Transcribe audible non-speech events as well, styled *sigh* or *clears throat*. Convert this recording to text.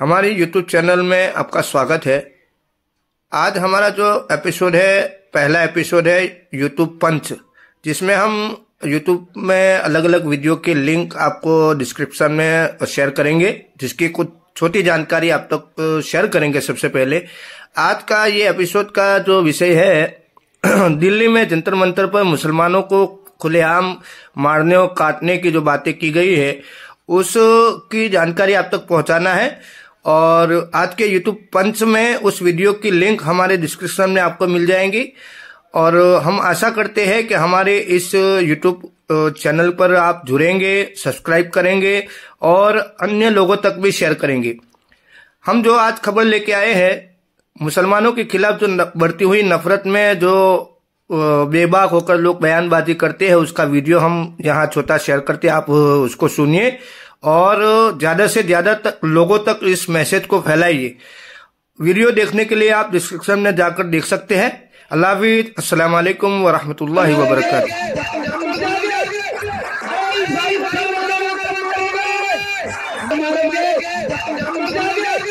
हमारे YouTube channel में आपका स्वागत है आज हमारा जो एपिसोड है पहला एपिसोड है यूट्यूब पंच जिसमें हम यूट्यूब में अलग अलग वीडियो के लिंक आपको डिस्क्रिप्शन में शेयर करेंगे जिसकी कुछ छोटी जानकारी आप तक तो शेयर करेंगे सबसे पहले आज का ये एपिसोड का जो विषय है *clears throat* दिल्ली में जंतर मंतर पर मुसलमानों को खुलेआम मारने और काटने की जो बातें की गई है उसकी जानकारी आप तक पहुंचाना है और आज के यूट्यूब पंच में उस वीडियो की लिंक हमारे डिस्क्रिप्शन में आपको मिल जाएंगी और हम आशा करते हैं कि हमारे इस यूट्यूब चैनल पर आप जुड़ेंगे सब्सक्राइब करेंगे और अन्य लोगों तक भी शेयर करेंगे हम जो आज खबर लेके आए हैं मुसलमानों के खिलाफ जो बढ़ती हुई नफरत में जो बेबाक होकर लोग बयानबाजी करते हैं उसका वीडियो हम यहाँ छोटा शेयर करते हैं आप उसको सुनिए और ज़्यादा से ज़्यादा तक लोगों तक इस मैसेज को फैलाइए वीडियो देखने के लिए आप डिस्क्रिप्शन में जाकर देख सकते हैं अल्लाह हाफिज अल्लाम व वबरकू